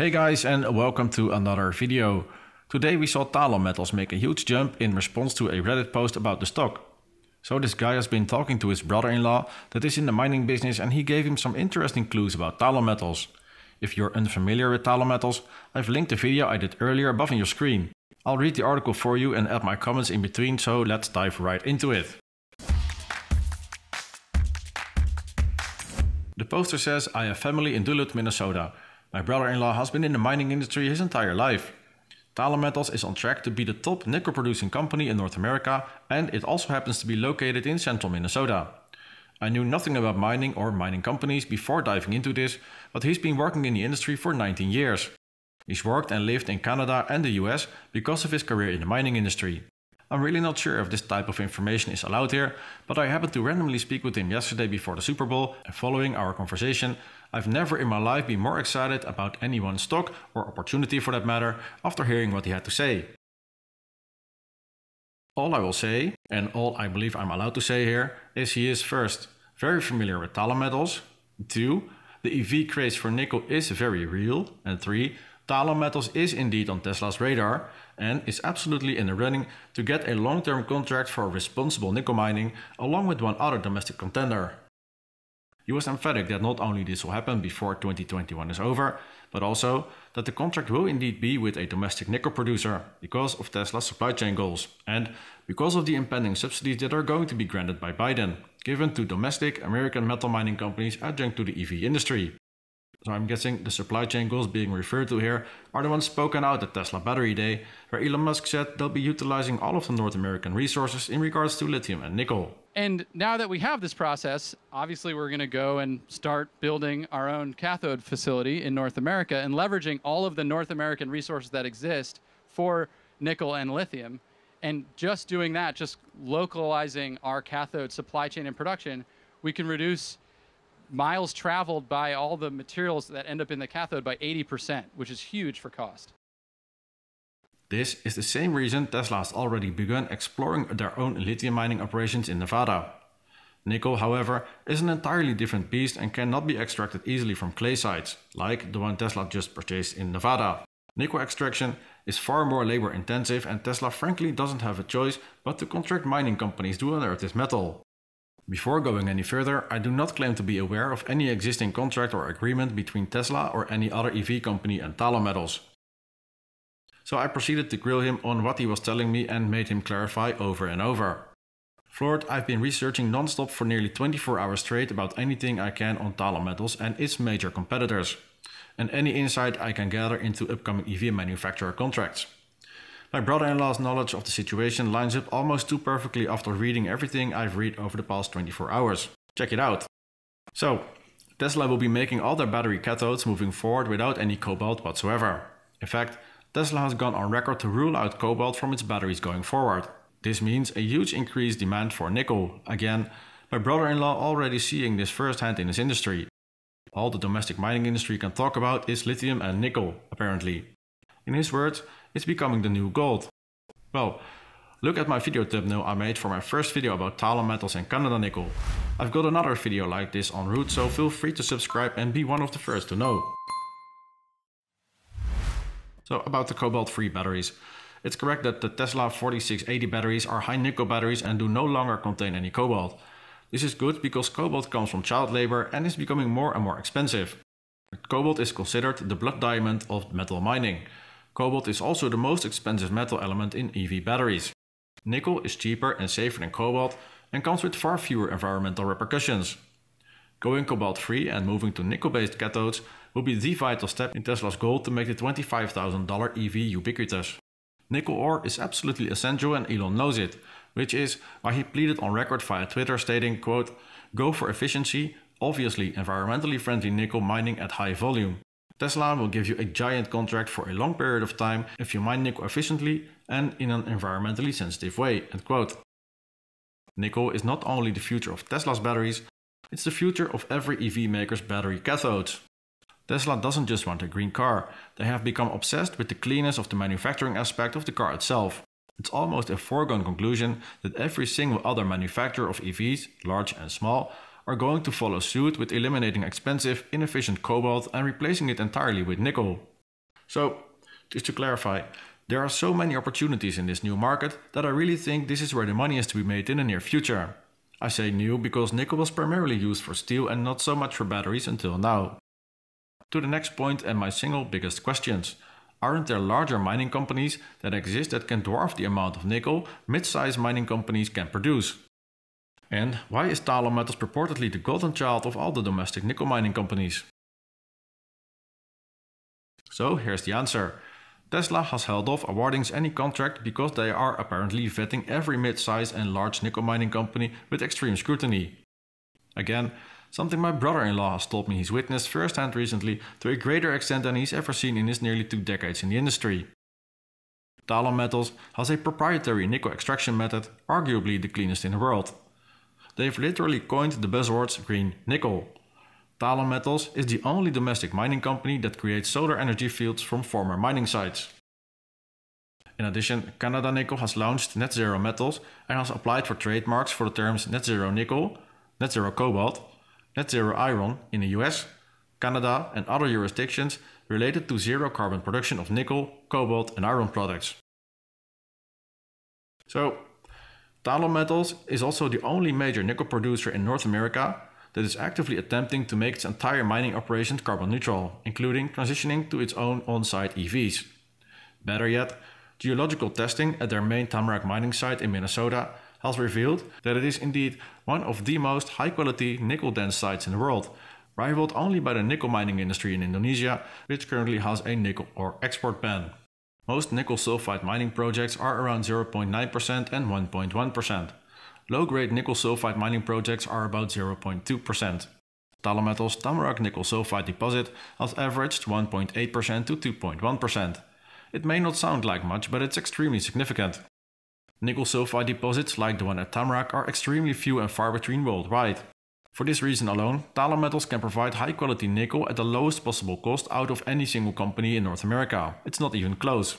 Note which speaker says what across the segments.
Speaker 1: Hey guys and welcome to another video. Today we saw Talon Metals make a huge jump in response to a Reddit post about the stock. So this guy has been talking to his brother-in-law that is in the mining business and he gave him some interesting clues about Talon Metals. If you're unfamiliar with Talon Metals, I've linked the video I did earlier above on your screen. I'll read the article for you and add my comments in between, so let's dive right into it. The poster says, I have family in Duluth, Minnesota. My brother-in-law has been in the mining industry his entire life. Thala Metals is on track to be the top nickel producing company in North America and it also happens to be located in central Minnesota. I knew nothing about mining or mining companies before diving into this, but he's been working in the industry for 19 years. He's worked and lived in Canada and the US because of his career in the mining industry. I'm really not sure if this type of information is allowed here, but I happened to randomly speak with him yesterday before the Super Bowl and following our conversation, I've never in my life been more excited about anyone's stock, or opportunity for that matter, after hearing what he had to say. All I will say, and all I believe I'm allowed to say here, is he is first, very familiar with Tala metals, 2. The EV craze for nickel is very real, and 3. Talon Metals is indeed on Tesla's radar and is absolutely in the running to get a long term contract for responsible nickel mining along with one other domestic contender. He was emphatic that not only this will happen before 2021 is over, but also that the contract will indeed be with a domestic nickel producer because of Tesla's supply chain goals and because of the impending subsidies that are going to be granted by Biden, given to domestic American metal mining companies adjunct to the EV industry. So I'm guessing the supply chain goals being referred to here are the ones spoken out at Tesla Battery Day, where Elon Musk said they'll be utilizing all of the North American resources in regards to lithium and nickel. And now that we have this process, obviously we're going to go and start building our own cathode facility in North America and leveraging all of the North American resources that exist for nickel and lithium. And just doing that, just localizing our cathode supply chain and production, we can reduce miles traveled by all the materials that end up in the cathode by 80%, which is huge for cost. This is the same reason Tesla has already begun exploring their own lithium mining operations in Nevada. Nickel, however, is an entirely different beast and cannot be extracted easily from clay sites, like the one Tesla just purchased in Nevada. Nickel extraction is far more labor intensive and Tesla frankly doesn't have a choice but to contract mining companies to unearth this metal. Before going any further, I do not claim to be aware of any existing contract or agreement between Tesla or any other EV company and Talo Metals, so I proceeded to grill him on what he was telling me and made him clarify over and over. Floored, I've been researching non-stop for nearly 24 hours straight about anything I can on Tala Metals and its major competitors, and any insight I can gather into upcoming EV manufacturer contracts. My brother-in-law's knowledge of the situation lines up almost too perfectly after reading everything I've read over the past 24 hours. Check it out. So, Tesla will be making all their battery cathodes moving forward without any cobalt whatsoever. In fact, Tesla has gone on record to rule out cobalt from its batteries going forward. This means a huge increased demand for nickel. Again, my brother-in-law already seeing this firsthand in his industry. All the domestic mining industry can talk about is lithium and nickel, apparently. In his words, it's becoming the new gold. Well, look at my video thumbnail I made for my first video about Talon metals and Canada nickel. I've got another video like this on route so feel free to subscribe and be one of the first to know. So about the cobalt-free batteries. It's correct that the Tesla 4680 batteries are high nickel batteries and do no longer contain any cobalt. This is good because cobalt comes from child labor and is becoming more and more expensive. Cobalt is considered the blood diamond of metal mining. Cobalt is also the most expensive metal element in EV batteries. Nickel is cheaper and safer than cobalt and comes with far fewer environmental repercussions. Going cobalt free and moving to nickel based cathodes will be the vital step in Tesla's goal to make the $25,000 EV ubiquitous. Nickel ore is absolutely essential and Elon knows it, which is why he pleaded on record via Twitter stating, quote, go for efficiency, obviously environmentally friendly nickel mining at high volume. Tesla will give you a giant contract for a long period of time if you mine nickel efficiently and in an environmentally sensitive way, end quote. Nickel is not only the future of Tesla's batteries, it's the future of every EV maker's battery cathodes. Tesla doesn't just want a green car, they have become obsessed with the cleanness of the manufacturing aspect of the car itself. It's almost a foregone conclusion that every single other manufacturer of EVs, large and small, are going to follow suit with eliminating expensive, inefficient cobalt and replacing it entirely with nickel. So, just to clarify, there are so many opportunities in this new market that I really think this is where the money is to be made in the near future. I say new because nickel was primarily used for steel and not so much for batteries until now. To the next point and my single biggest questions. Aren't there larger mining companies that exist that can dwarf the amount of nickel mid-sized mining companies can produce? And why is Talon Metals purportedly the golden child of all the domestic nickel mining companies? So here's the answer. Tesla has held off awarding any contract because they are apparently vetting every mid-sized and large nickel mining company with extreme scrutiny. Again, Something my brother-in-law has told me he's witnessed firsthand recently to a greater extent than he's ever seen in his nearly two decades in the industry. Talon Metals has a proprietary nickel extraction method, arguably the cleanest in the world. They've literally coined the buzzwords green nickel. Talon Metals is the only domestic mining company that creates solar energy fields from former mining sites. In addition, Canada Nickel has launched Net Zero Metals and has applied for trademarks for the terms Net Zero Nickel, Net Zero Cobalt, net zero iron in the US, Canada, and other jurisdictions related to zero carbon production of nickel, cobalt, and iron products. So, Talon Metals is also the only major nickel producer in North America that is actively attempting to make its entire mining operations carbon neutral, including transitioning to its own on site EVs. Better yet, geological testing at their main Tamarack mining site in Minnesota has revealed that it is indeed one of the most high quality nickel dense sites in the world, rivaled only by the nickel mining industry in Indonesia, which currently has a nickel ore export ban. Most nickel sulfide mining projects are around 0.9% and 1.1%. Low grade nickel sulfide mining projects are about 0.2%. Talametal's Tamarack nickel sulfide deposit has averaged 1.8% to 2.1%. It may not sound like much, but it's extremely significant. Nickel sulfide deposits like the one at Tamarack are extremely few and far between worldwide. For this reason alone, Thaler Metals can provide high quality nickel at the lowest possible cost out of any single company in North America. It's not even close.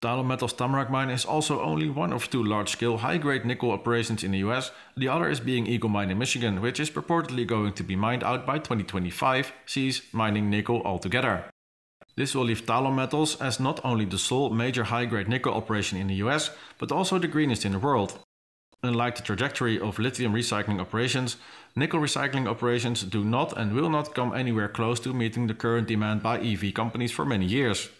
Speaker 1: Thaler Metals Tamarack mine is also only one of two large-scale high-grade nickel operations in the US, the other is being Eagle Mine in Michigan, which is purportedly going to be mined out by 2025, cease mining nickel altogether. This will leave Talon Metals as not only the sole major high-grade nickel operation in the US, but also the greenest in the world. Unlike the trajectory of lithium recycling operations, nickel recycling operations do not and will not come anywhere close to meeting the current demand by EV companies for many years.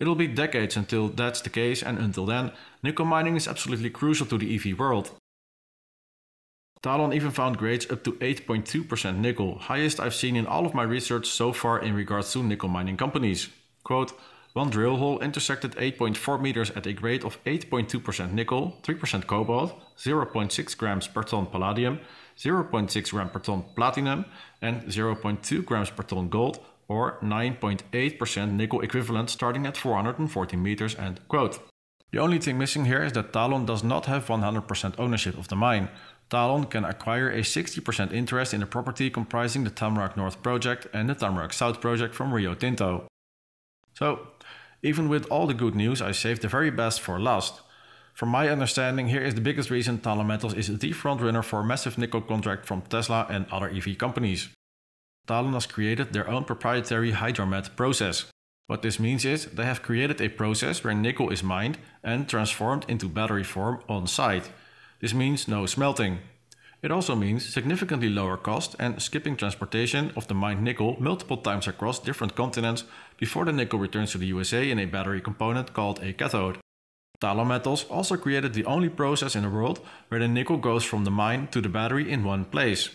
Speaker 1: It'll be decades until that's the case, and until then, nickel mining is absolutely crucial to the EV world. Talon even found grades up to 8.2% nickel, highest I've seen in all of my research so far in regards to nickel mining companies. Quote, one drill hole intersected 8.4 meters at a grade of 8.2% nickel, 3% cobalt, 0.6 grams per ton palladium, 0.6 gram per ton platinum, and 0.2 grams per ton gold, or 9.8% nickel equivalent starting at 414 meters, end quote. The only thing missing here is that Talon does not have 100% ownership of the mine, Talon can acquire a 60% interest in the property comprising the Tamarack North project and the Tamarack South project from Rio Tinto. So, even with all the good news, I saved the very best for last. From my understanding, here is the biggest reason Talon Metals is the frontrunner for a massive nickel contract from Tesla and other EV companies. Talon has created their own proprietary hydromet process. What this means is they have created a process where nickel is mined and transformed into battery form on site, this means no smelting. It also means significantly lower cost and skipping transportation of the mined nickel multiple times across different continents before the nickel returns to the USA in a battery component called a cathode. Talon Metals also created the only process in the world where the nickel goes from the mine to the battery in one place.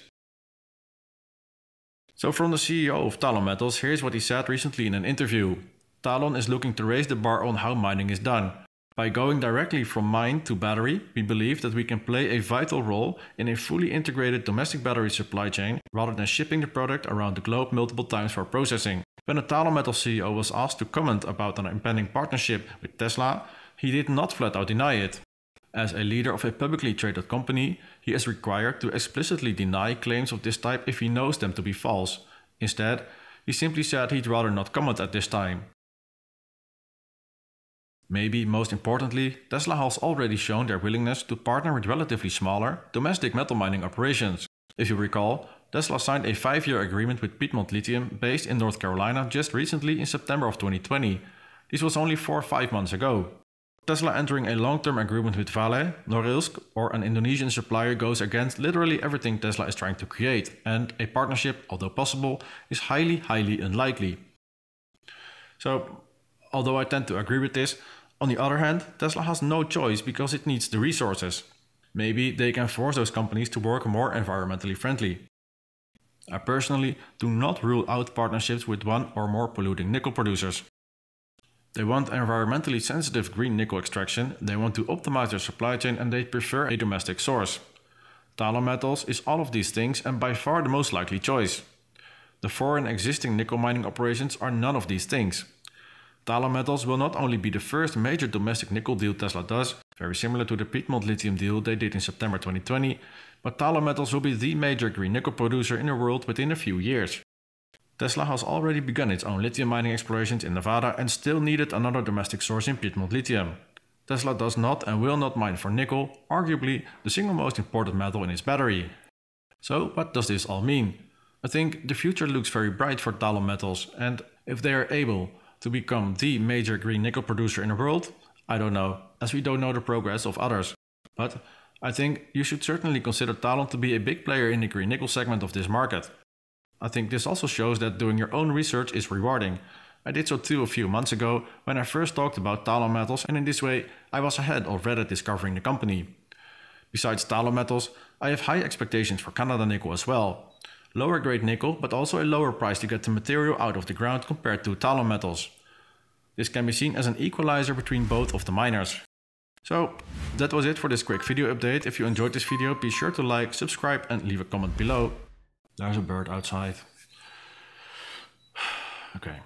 Speaker 1: So from the CEO of Talon Metals, here's what he said recently in an interview. Talon is looking to raise the bar on how mining is done. By going directly from mine to battery, we believe that we can play a vital role in a fully integrated domestic battery supply chain rather than shipping the product around the globe multiple times for processing. When a Talon Metal CEO was asked to comment about an impending partnership with Tesla, he did not flat out deny it. As a leader of a publicly traded company, he is required to explicitly deny claims of this type if he knows them to be false. Instead, he simply said he'd rather not comment at this time. Maybe most importantly, Tesla has already shown their willingness to partner with relatively smaller, domestic metal mining operations. If you recall, Tesla signed a five-year agreement with Piedmont Lithium based in North Carolina just recently in September of 2020. This was only four or five months ago. Tesla entering a long-term agreement with Vale, Norilsk, or an Indonesian supplier goes against literally everything Tesla is trying to create, and a partnership, although possible, is highly, highly unlikely. So, although I tend to agree with this, on the other hand, Tesla has no choice because it needs the resources. Maybe they can force those companies to work more environmentally friendly. I personally do not rule out partnerships with one or more polluting nickel producers. They want environmentally sensitive green nickel extraction, they want to optimize their supply chain, and they prefer a domestic source. Talon Metals is all of these things and by far the most likely choice. The foreign existing nickel mining operations are none of these things. Talar Metals will not only be the first major domestic nickel deal Tesla does, very similar to the Piedmont Lithium deal they did in September 2020, but Talar Metals will be the major green nickel producer in the world within a few years. Tesla has already begun its own lithium mining explorations in Nevada and still needed another domestic source in Piedmont Lithium. Tesla does not and will not mine for nickel, arguably the single most important metal in its battery. So, what does this all mean? I think the future looks very bright for Talon Metals, and if they are able to become the major green nickel producer in the world? I don't know, as we don't know the progress of others. But I think you should certainly consider Talon to be a big player in the green nickel segment of this market. I think this also shows that doing your own research is rewarding. I did so too a few months ago when I first talked about Talon Metals, and in this way, I was ahead already discovering the company. Besides Talon Metals, I have high expectations for Canada Nickel as well lower grade nickel, but also a lower price to get the material out of the ground compared to tallow metals. This can be seen as an equalizer between both of the miners. So that was it for this quick video update. If you enjoyed this video, be sure to like, subscribe and leave a comment below. There's a bird outside. Okay.